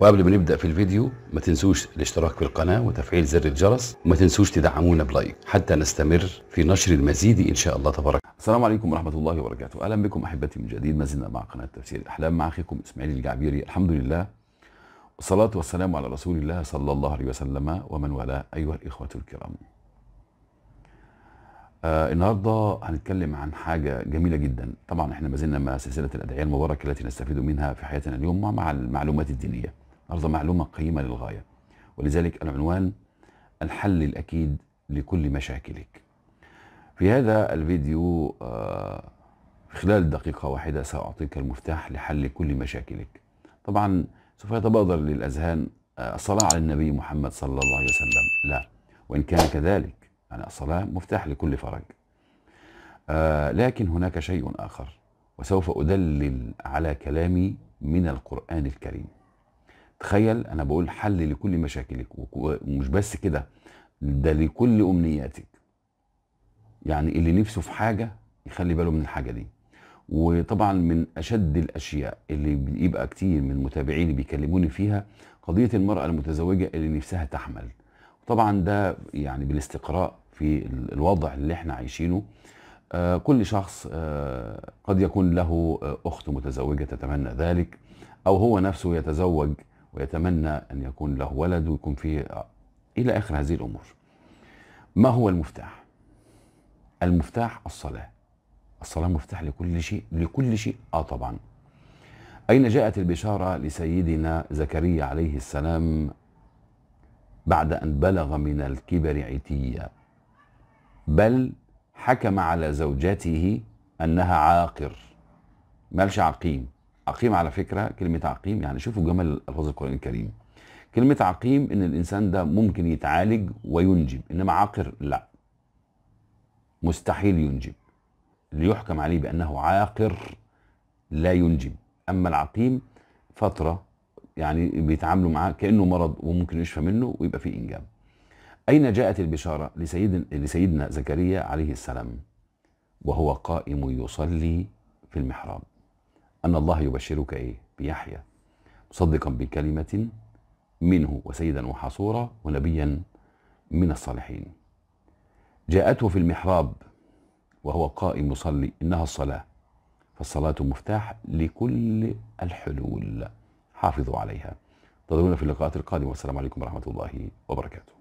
وقبل ما نبدا في الفيديو ما تنسوش الاشتراك في القناه وتفعيل زر الجرس وما تنسوش تدعمونا بلايك حتى نستمر في نشر المزيد ان شاء الله تبارك السلام عليكم ورحمه الله وبركاته اهلا بكم احبتي من جديد ما زلنا مع قناه تفسير الاحلام مع اخيكم اسماعيل الجعبيري الحمد لله الصلاة والسلام على رسول الله صلى الله عليه وسلم ومن والاه أيها الإخوة الكرام آه النهاردة هنتكلم عن حاجة جميلة جدا طبعا احنا ما زلنا مع سلسلة الأدعية المباركة التي نستفيد منها في حياتنا اليوم مع المعلومات الدينية النهاردة معلومة قيمة للغاية ولذلك العنوان الحل الأكيد لكل مشاكلك في هذا الفيديو آه خلال دقيقة واحدة سأعطيك المفتاح لحل كل مشاكلك طبعا سوف يتبادر للأذهان آه، الصلاة على النبي محمد صلى الله عليه وسلم لا وإن كان كذلك يعني الصلاة مفتاح لكل فرج آه لكن هناك شيء آخر وسوف أدلل على كلامي من القرآن الكريم تخيل أنا بقول حل لكل مشاكلك ومش بس كده ده لكل أمنياتك يعني اللي نفسه في حاجة يخلي باله من الحاجة دي وطبعا من اشد الاشياء اللي بيبقى كتير من متابعيني بيكلموني فيها قضيه المراه المتزوجه اللي نفسها تحمل طبعا ده يعني بالاستقراء في الوضع اللي احنا عايشينه آه، كل شخص آه، قد يكون له آه، اخت متزوجه تتمنى ذلك او هو نفسه يتزوج ويتمنى ان يكون له ولد ويكون فيه الى اخر هذه الامور ما هو المفتاح المفتاح الصلاه الصلاة مفتاح لكل شيء لكل شيء آه طبعا أين جاءت البشارة لسيدنا زكريا عليه السلام بعد أن بلغ من الكبر عتيا بل حكم على زوجته أنها عاقر مالش عقيم عقيم على فكرة كلمة عقيم يعني شوفوا جمال ألفاظ القرآن الكريم كلمة عقيم إن الإنسان ده ممكن يتعالج وينجب إنما عاقر لا مستحيل ينجب ليحكم عليه بأنه عاقر لا ينجب أما العقيم فترة يعني بيتعاملوا معاه كأنه مرض وممكن يشفى منه ويبقى فيه إنجاب أين جاءت البشارة لسيد لسيدنا زكريا عليه السلام وهو قائم يصلي في المحراب أن الله يبشرك إيه بيحيى مصدقا بكلمة منه وسيدا وحصورا ونبيا من الصالحين جاءته في المحراب وهو قائم يصلي إنها الصلاة فالصلاة مفتاح لكل الحلول حافظوا عليها انتظرونا في اللقاءات القادمة والسلام عليكم ورحمة الله وبركاته